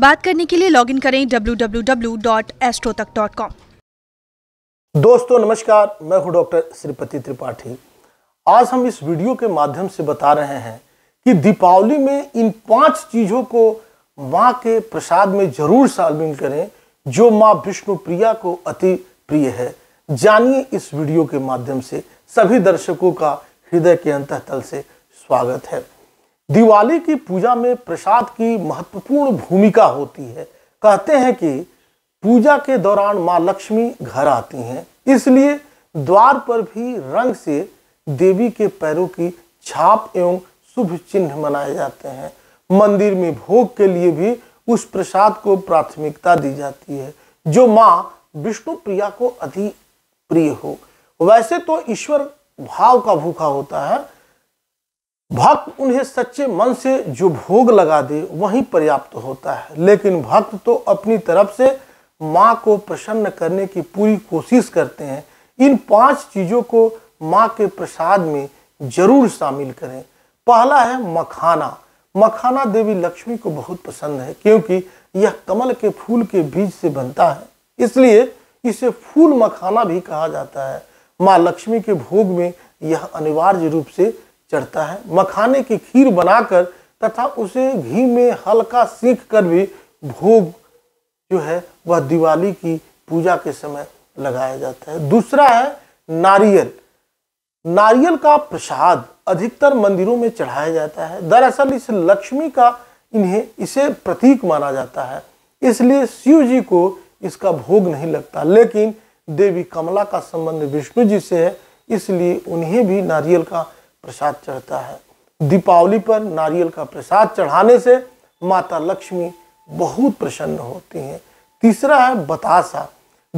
बात करने के लिए लॉगिन करें www.astrotech.com दोस्तों नमस्कार मैं हूं डॉक्टर श्रीपति त्रिपाठी आज हम इस वीडियो के माध्यम से बता रहे हैं कि दीपावली में इन पांच चीजों को माँ के प्रसाद में जरूर शामिल करें जो माँ विष्णु प्रिया को अति प्रिय है जानिए इस वीडियो के माध्यम से सभी दर्शकों का हृदय के अंत से स्वागत है दिवाली की पूजा में प्रसाद की महत्वपूर्ण भूमिका होती है कहते हैं कि पूजा के दौरान माँ लक्ष्मी घर आती हैं इसलिए द्वार पर भी रंग से देवी के पैरों की छाप एवं शुभ चिन्ह मनाए जाते हैं मंदिर में भोग के लिए भी उस प्रसाद को प्राथमिकता दी जाती है जो माँ विष्णु प्रिया को अधिक प्रिय हो वैसे तो ईश्वर भाव का भूखा होता है भक्त उन्हें सच्चे मन से जो भोग लगा दे वही पर्याप्त होता है लेकिन भक्त तो अपनी तरफ से माँ को प्रसन्न करने की पूरी कोशिश करते हैं इन पांच चीज़ों को माँ के प्रसाद में जरूर शामिल करें पहला है मखाना मखाना देवी लक्ष्मी को बहुत पसंद है क्योंकि यह कमल के फूल के बीज से बनता है इसलिए इसे फूल मखाना भी कहा जाता है माँ लक्ष्मी के भोग में यह अनिवार्य रूप से चढ़ता है मखाने की खीर बनाकर तथा उसे घी में हल्का सीख कर भी भोग जो है वह दिवाली की पूजा के समय लगाया जाता है दूसरा है नारियल नारियल का प्रसाद अधिकतर मंदिरों में चढ़ाया जाता है दरअसल इस लक्ष्मी का इन्हें इसे प्रतीक माना जाता है इसलिए शिव जी को इसका भोग नहीं लगता लेकिन देवी कमला का संबंध विष्णु जी से है इसलिए उन्हें भी नारियल का प्रसाद चढ़ता है दीपावली पर नारियल का प्रसाद चढ़ाने से माता लक्ष्मी बहुत प्रसन्न होती हैं तीसरा है बतासा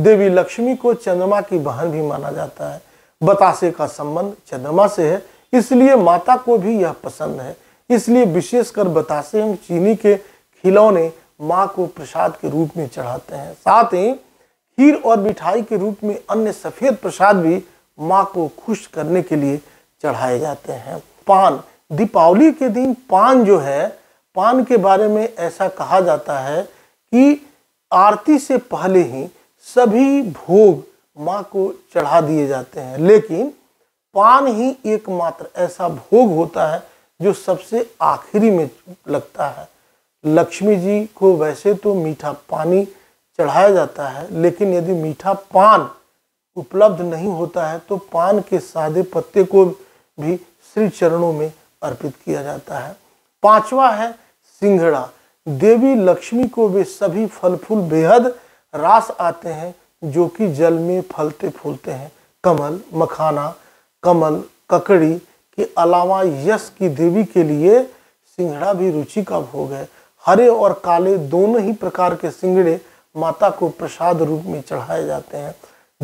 देवी लक्ष्मी को चंद्रमा की बहन भी माना जाता है बतासे का संबंध चंद्रमा से है इसलिए माता को भी यह पसंद है इसलिए विशेषकर बतासे हम चीनी के खिलौने माँ को प्रसाद के रूप में चढ़ाते हैं साथ ही खीर और मिठाई के रूप में अन्य सफ़ेद प्रसाद भी माँ को खुश करने के लिए चढ़ाए जाते हैं पान दीपावली के दिन पान जो है पान के बारे में ऐसा कहा जाता है कि आरती से पहले ही सभी भोग माँ को चढ़ा दिए जाते हैं लेकिन पान ही एकमात्र ऐसा भोग होता है जो सबसे आखिरी में लगता है लक्ष्मी जी को वैसे तो मीठा पानी चढ़ाया जाता है लेकिन यदि मीठा पान उपलब्ध नहीं होता है तो पान के सादे पत्ते को भी श्री चरणों में अर्पित किया जाता है पांचवा है सिंघड़ा देवी लक्ष्मी को वे सभी फल फूल बेहद रास आते हैं जो कि जल में फलते फूलते हैं कमल मखाना कमल ककड़ी के अलावा यश की देवी के लिए सिंघड़ा भी रुचि का भोग है हरे और काले दोनों ही प्रकार के सिंगड़े माता को प्रसाद रूप में चढ़ाए जाते हैं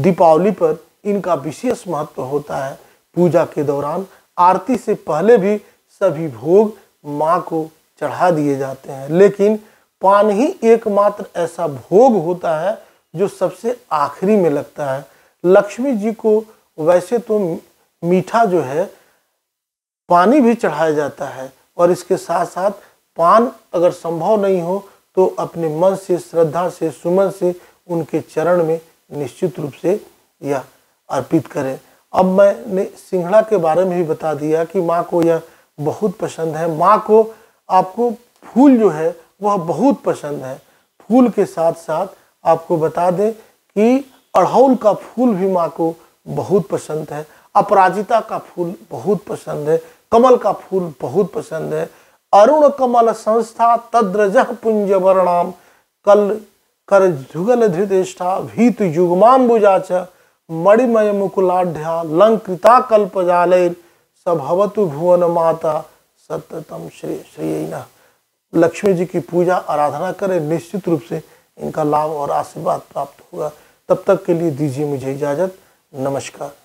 दीपावली पर इनका विशेष महत्व होता है पूजा के दौरान आरती से पहले भी सभी भोग माँ को चढ़ा दिए जाते हैं लेकिन पान ही एकमात्र ऐसा भोग होता है जो सबसे आखिरी में लगता है लक्ष्मी जी को वैसे तो मीठा जो है पानी भी चढ़ाया जाता है और इसके साथ साथ पान अगर संभव नहीं हो तो अपने मन से श्रद्धा से सुमन से उनके चरण में निश्चित रूप से यह अर्पित करें अब मैंने सिंघड़ा के बारे में भी बता दिया कि माँ को यह बहुत पसंद है माँ को आपको फूल जो है वह बहुत पसंद है फूल के साथ साथ आपको बता दें कि अड़हौल का फूल भी माँ को बहुत पसंद है अपराजिता का फूल बहुत पसंद है कमल का फूल बहुत पसंद है अरुण कमल संस्था तद्रज पुंज वर्णाम कल कर जुगल धृतिष्ठा भीत बुजाचा मणिमय मुकुलाढ़ लंकृता कल्पजालैर सभवतु भुवन माता सततम श्री न लक्ष्मी जी की पूजा आराधना करें निश्चित रूप से इनका लाभ और आशीर्वाद प्राप्त होगा तब तक के लिए दीजिए मुझे इजाज़त नमस्कार